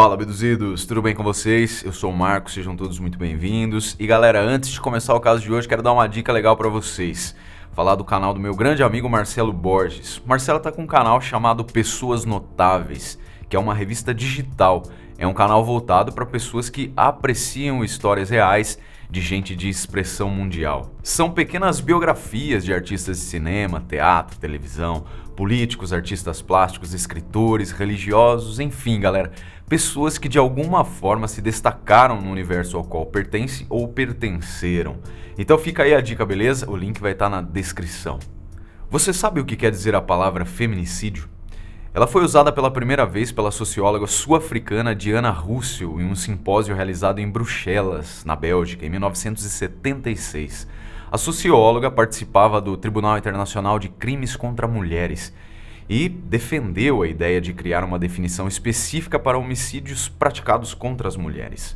Fala, abduzidos! Tudo bem com vocês? Eu sou o Marco, sejam todos muito bem-vindos. E galera, antes de começar o caso de hoje, quero dar uma dica legal para vocês. Falar do canal do meu grande amigo Marcelo Borges. Marcelo tá com um canal chamado Pessoas Notáveis, que é uma revista digital. É um canal voltado para pessoas que apreciam histórias reais de gente de expressão mundial. São pequenas biografias de artistas de cinema, teatro, televisão, políticos, artistas plásticos, escritores, religiosos, enfim, galera. Pessoas que de alguma forma se destacaram no universo ao qual pertence ou pertenceram. Então fica aí a dica, beleza? O link vai estar tá na descrição. Você sabe o que quer dizer a palavra feminicídio? Ela foi usada pela primeira vez pela socióloga sul-africana Diana Russell em um simpósio realizado em Bruxelas, na Bélgica, em 1976. A socióloga participava do Tribunal Internacional de Crimes contra Mulheres e defendeu a ideia de criar uma definição específica para homicídios praticados contra as mulheres.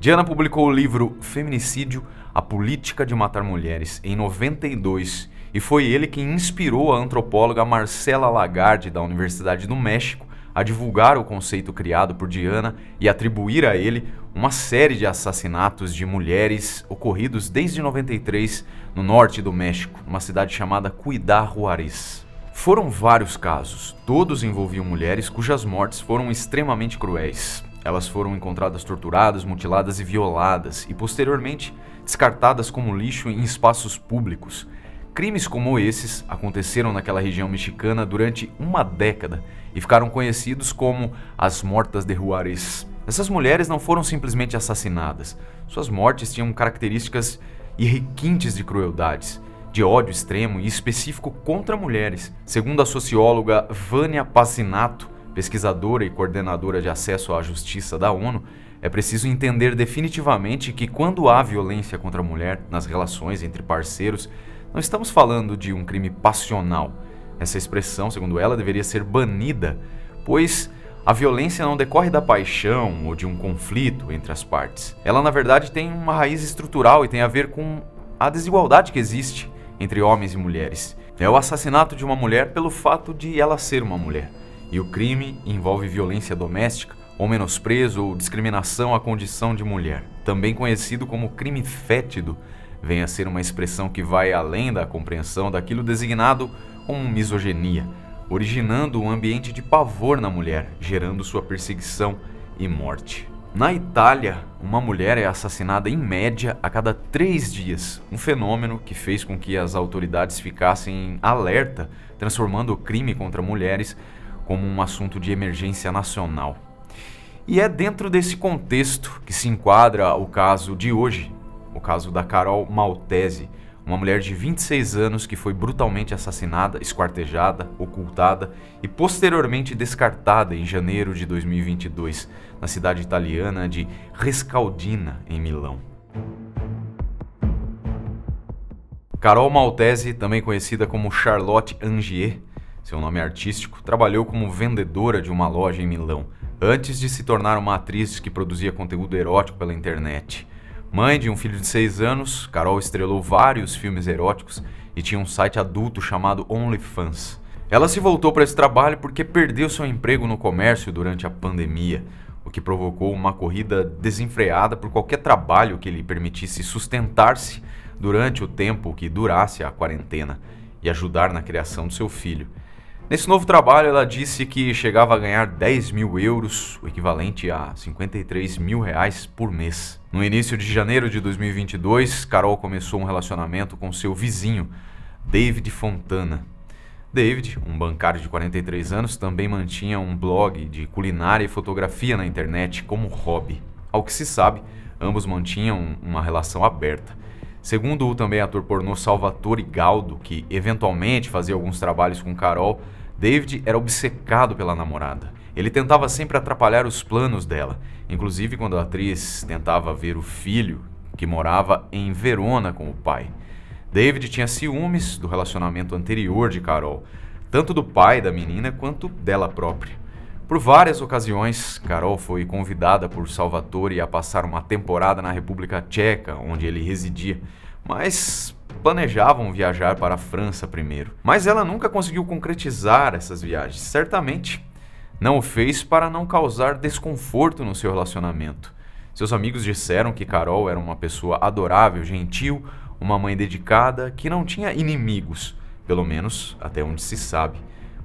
Diana publicou o livro Feminicídio: A Política de Matar Mulheres em 92 e foi ele quem inspirou a antropóloga Marcela Lagarde, da Universidade do México, a divulgar o conceito criado por Diana e atribuir a ele uma série de assassinatos de mulheres ocorridos desde 93 no norte do México, numa cidade chamada Cuidar Juarez. Foram vários casos, todos envolviam mulheres cujas mortes foram extremamente cruéis. Elas foram encontradas torturadas, mutiladas e violadas, e posteriormente descartadas como lixo em espaços públicos, Crimes como esses aconteceram naquela região mexicana durante uma década e ficaram conhecidos como as Mortas de Juarez. Essas mulheres não foram simplesmente assassinadas, suas mortes tinham características e requintes de crueldades, de ódio extremo e específico contra mulheres. Segundo a socióloga Vânia Pazinato, pesquisadora e coordenadora de acesso à justiça da ONU, é preciso entender definitivamente que quando há violência contra a mulher nas relações entre parceiros, não estamos falando de um crime passional. Essa expressão, segundo ela, deveria ser banida, pois a violência não decorre da paixão ou de um conflito entre as partes. Ela, na verdade, tem uma raiz estrutural e tem a ver com a desigualdade que existe entre homens e mulheres. É o assassinato de uma mulher pelo fato de ela ser uma mulher. E o crime envolve violência doméstica, ou menosprezo ou discriminação à condição de mulher, também conhecido como crime fétido, vem a ser uma expressão que vai além da compreensão daquilo designado como misoginia, originando um ambiente de pavor na mulher, gerando sua perseguição e morte. Na Itália, uma mulher é assassinada em média a cada três dias, um fenômeno que fez com que as autoridades ficassem alerta, transformando o crime contra mulheres como um assunto de emergência nacional. E é dentro desse contexto que se enquadra o caso de hoje, o caso da Carol Maltese, uma mulher de 26 anos que foi brutalmente assassinada, esquartejada, ocultada e posteriormente descartada em janeiro de 2022 na cidade italiana de Rescaldina, em Milão. Carol Maltese, também conhecida como Charlotte Angier, seu nome é artístico, trabalhou como vendedora de uma loja em Milão, antes de se tornar uma atriz que produzia conteúdo erótico pela internet. Mãe de um filho de 6 anos, Carol estrelou vários filmes eróticos e tinha um site adulto chamado OnlyFans. Ela se voltou para esse trabalho porque perdeu seu emprego no comércio durante a pandemia, o que provocou uma corrida desenfreada por qualquer trabalho que lhe permitisse sustentar-se durante o tempo que durasse a quarentena e ajudar na criação do seu filho. Nesse novo trabalho, ela disse que chegava a ganhar 10 mil euros, o equivalente a 53 mil reais por mês. No início de janeiro de 2022, Carol começou um relacionamento com seu vizinho, David Fontana. David, um bancário de 43 anos, também mantinha um blog de culinária e fotografia na internet como hobby. Ao que se sabe, ambos mantinham uma relação aberta. Segundo o também ator pornô Salvatore Galdo, que eventualmente fazia alguns trabalhos com Carol, David era obcecado pela namorada. Ele tentava sempre atrapalhar os planos dela, inclusive quando a atriz tentava ver o filho, que morava em Verona com o pai. David tinha ciúmes do relacionamento anterior de Carol, tanto do pai da menina quanto dela própria. Por várias ocasiões, Carol foi convidada por Salvatore a passar uma temporada na República Tcheca, onde ele residia, mas planejavam viajar para a França primeiro. Mas ela nunca conseguiu concretizar essas viagens. Certamente não o fez para não causar desconforto no seu relacionamento. Seus amigos disseram que Carol era uma pessoa adorável, gentil, uma mãe dedicada, que não tinha inimigos, pelo menos até onde se sabe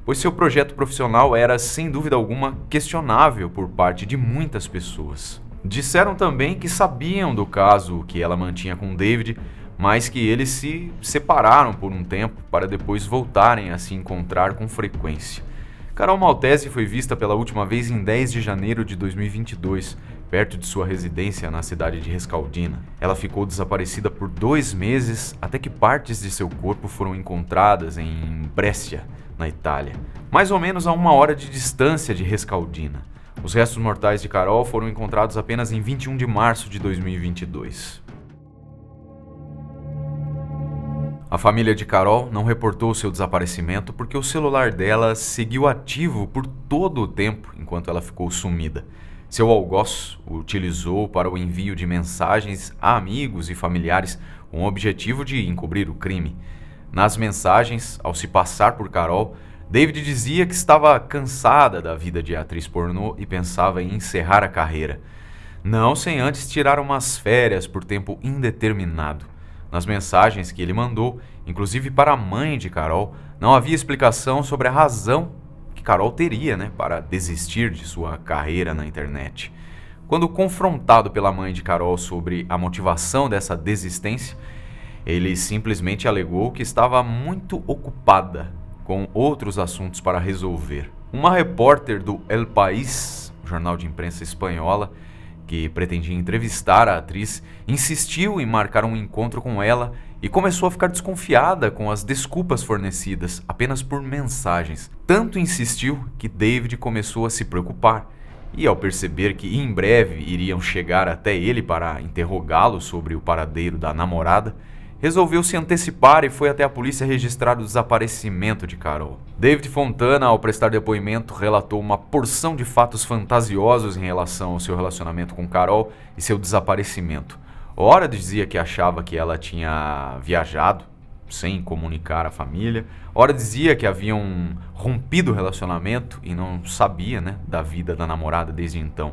pois seu projeto profissional era, sem dúvida alguma, questionável por parte de muitas pessoas. Disseram também que sabiam do caso que ela mantinha com David, mas que eles se separaram por um tempo para depois voltarem a se encontrar com frequência. Carol Maltese foi vista pela última vez em 10 de janeiro de 2022, perto de sua residência na cidade de Rescaldina. Ela ficou desaparecida por dois meses até que partes de seu corpo foram encontradas em Brescia, na Itália, mais ou menos a uma hora de distância de Rescaldina. Os restos mortais de Carol foram encontrados apenas em 21 de março de 2022. A família de Carol não reportou seu desaparecimento porque o celular dela seguiu ativo por todo o tempo enquanto ela ficou sumida. Seu algoz o utilizou para o envio de mensagens a amigos e familiares com o objetivo de encobrir o crime. Nas mensagens, ao se passar por Carol, David dizia que estava cansada da vida de atriz pornô e pensava em encerrar a carreira. Não sem antes tirar umas férias por tempo indeterminado. Nas mensagens que ele mandou, inclusive para a mãe de Carol, não havia explicação sobre a razão que Carol teria né, para desistir de sua carreira na internet. Quando confrontado pela mãe de Carol sobre a motivação dessa desistência, ele simplesmente alegou que estava muito ocupada com outros assuntos para resolver. Uma repórter do El País, jornal de imprensa espanhola, que pretendia entrevistar a atriz, insistiu em marcar um encontro com ela e começou a ficar desconfiada com as desculpas fornecidas apenas por mensagens. Tanto insistiu que David começou a se preocupar. E ao perceber que em breve iriam chegar até ele para interrogá-lo sobre o paradeiro da namorada, resolveu se antecipar e foi até a polícia registrar o desaparecimento de Carol. David Fontana, ao prestar depoimento, relatou uma porção de fatos fantasiosos em relação ao seu relacionamento com Carol e seu desaparecimento. Ora dizia que achava que ela tinha viajado sem comunicar à família. Ora dizia que haviam rompido o relacionamento e não sabia, né, da vida da namorada desde então.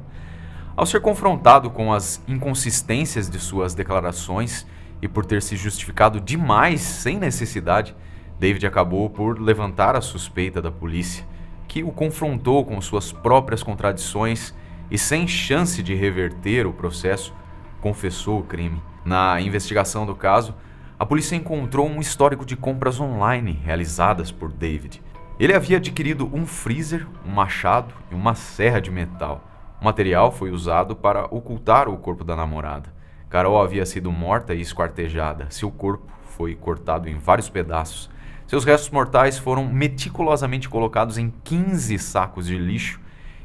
Ao ser confrontado com as inconsistências de suas declarações, e por ter se justificado demais sem necessidade, David acabou por levantar a suspeita da polícia, que o confrontou com suas próprias contradições e, sem chance de reverter o processo, confessou o crime. Na investigação do caso, a polícia encontrou um histórico de compras online realizadas por David. Ele havia adquirido um freezer, um machado e uma serra de metal. O material foi usado para ocultar o corpo da namorada. Carol havia sido morta e esquartejada. Seu corpo foi cortado em vários pedaços. Seus restos mortais foram meticulosamente colocados em 15 sacos de lixo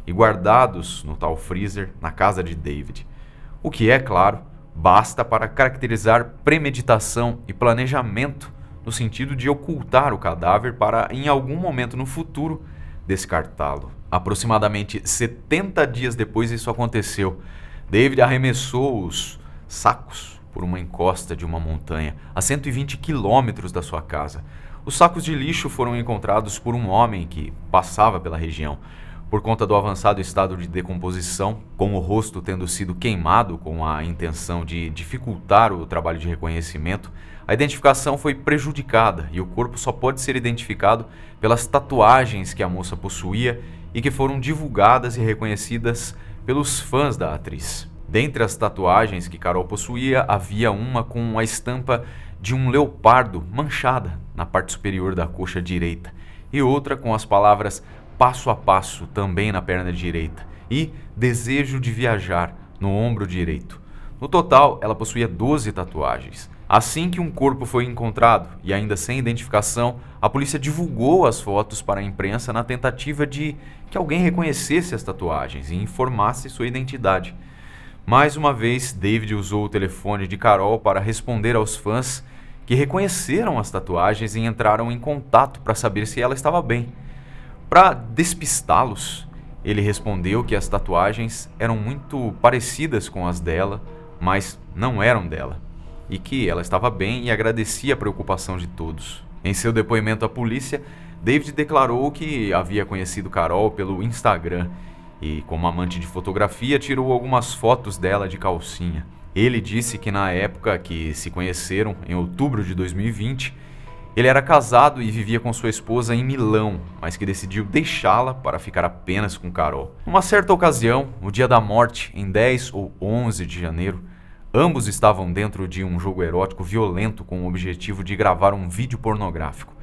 e guardados no tal freezer na casa de David. O que é, claro, basta para caracterizar premeditação e planejamento no sentido de ocultar o cadáver para, em algum momento no futuro, descartá-lo. Aproximadamente 70 dias depois, isso aconteceu. David arremessou-os sacos por uma encosta de uma montanha, a 120 quilômetros da sua casa. Os sacos de lixo foram encontrados por um homem que passava pela região. Por conta do avançado estado de decomposição, com o rosto tendo sido queimado com a intenção de dificultar o trabalho de reconhecimento, a identificação foi prejudicada e o corpo só pode ser identificado pelas tatuagens que a moça possuía e que foram divulgadas e reconhecidas pelos fãs da atriz. Dentre as tatuagens que Carol possuía, havia uma com a estampa de um leopardo manchada na parte superior da coxa direita e outra com as palavras passo a passo também na perna direita e desejo de viajar no ombro direito. No total, ela possuía 12 tatuagens. Assim que um corpo foi encontrado e ainda sem identificação, a polícia divulgou as fotos para a imprensa na tentativa de que alguém reconhecesse as tatuagens e informasse sua identidade. Mais uma vez, David usou o telefone de Carol para responder aos fãs que reconheceram as tatuagens e entraram em contato para saber se ela estava bem. Para despistá-los, ele respondeu que as tatuagens eram muito parecidas com as dela, mas não eram dela, e que ela estava bem e agradecia a preocupação de todos. Em seu depoimento à polícia, David declarou que havia conhecido Carol pelo Instagram e, como amante de fotografia, tirou algumas fotos dela de calcinha. Ele disse que na época que se conheceram, em outubro de 2020, ele era casado e vivia com sua esposa em Milão, mas que decidiu deixá-la para ficar apenas com Carol. Uma certa ocasião, no dia da morte, em 10 ou 11 de janeiro, ambos estavam dentro de um jogo erótico violento com o objetivo de gravar um vídeo pornográfico.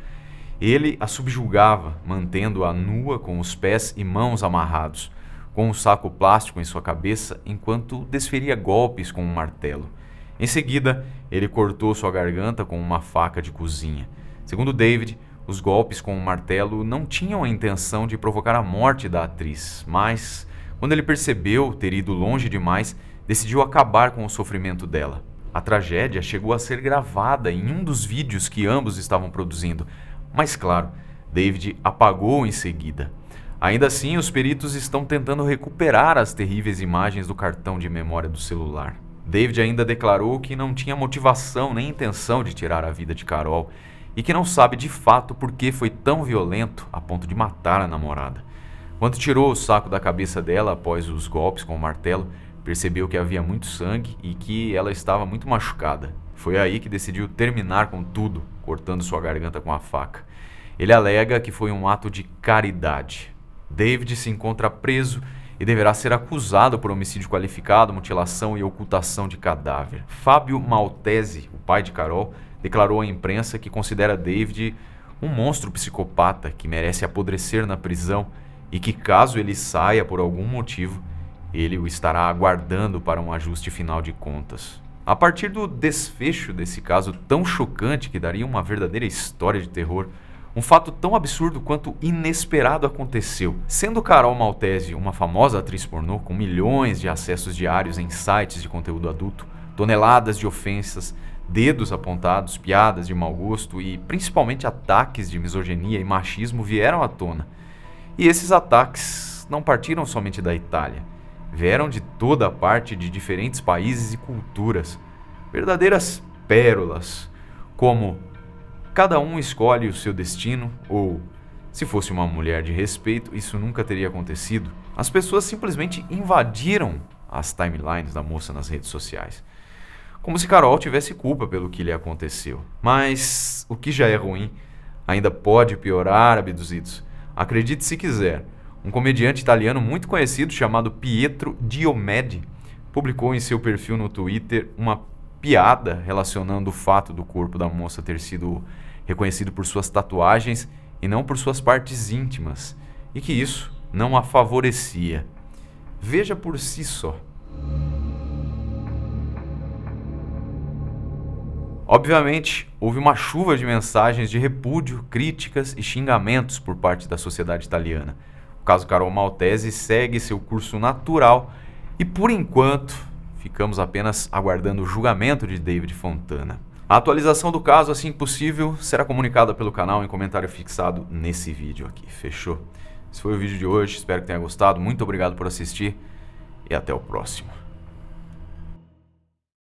Ele a subjugava, mantendo-a nua com os pés e mãos amarrados com um saco plástico em sua cabeça enquanto desferia golpes com um martelo. Em seguida, ele cortou sua garganta com uma faca de cozinha. Segundo David, os golpes com o um martelo não tinham a intenção de provocar a morte da atriz, mas, quando ele percebeu ter ido longe demais, decidiu acabar com o sofrimento dela. A tragédia chegou a ser gravada em um dos vídeos que ambos estavam produzindo, mas claro, David apagou em seguida. Ainda assim, os peritos estão tentando recuperar as terríveis imagens do cartão de memória do celular. David ainda declarou que não tinha motivação nem intenção de tirar a vida de Carol e que não sabe de fato por que foi tão violento a ponto de matar a namorada. Quando tirou o saco da cabeça dela após os golpes com o martelo, percebeu que havia muito sangue e que ela estava muito machucada. Foi aí que decidiu terminar com tudo, cortando sua garganta com a faca. Ele alega que foi um ato de caridade, David se encontra preso e deverá ser acusado por homicídio qualificado, mutilação e ocultação de cadáver. Fábio Maltese, o pai de Carol, declarou à imprensa que considera David um monstro psicopata que merece apodrecer na prisão e que, caso ele saia por algum motivo, ele o estará aguardando para um ajuste final de contas. A partir do desfecho desse caso tão chocante que daria uma verdadeira história de terror, um fato tão absurdo quanto inesperado aconteceu. Sendo Carol Maltese uma famosa atriz pornô com milhões de acessos diários em sites de conteúdo adulto, toneladas de ofensas, dedos apontados, piadas de mau gosto e principalmente ataques de misoginia e machismo vieram à tona. E esses ataques não partiram somente da Itália, vieram de toda a parte de diferentes países e culturas. Verdadeiras pérolas, como Cada um escolhe o seu destino, ou, se fosse uma mulher de respeito, isso nunca teria acontecido. As pessoas simplesmente invadiram as timelines da moça nas redes sociais. Como se Carol tivesse culpa pelo que lhe aconteceu. Mas o que já é ruim ainda pode piorar, abduzidos. Acredite se quiser, um comediante italiano muito conhecido chamado Pietro Diomede publicou em seu perfil no Twitter uma piada relacionando o fato do corpo da moça ter sido reconhecido por suas tatuagens e não por suas partes íntimas, e que isso não a favorecia. Veja por si só. Obviamente, houve uma chuva de mensagens de repúdio, críticas e xingamentos por parte da sociedade italiana. O caso Carol Maltese segue seu curso natural e, por enquanto, ficamos apenas aguardando o julgamento de David Fontana. A atualização do caso, assim possível, será comunicada pelo canal em comentário fixado nesse vídeo aqui. Fechou? Esse foi o vídeo de hoje, espero que tenha gostado. Muito obrigado por assistir e até o próximo.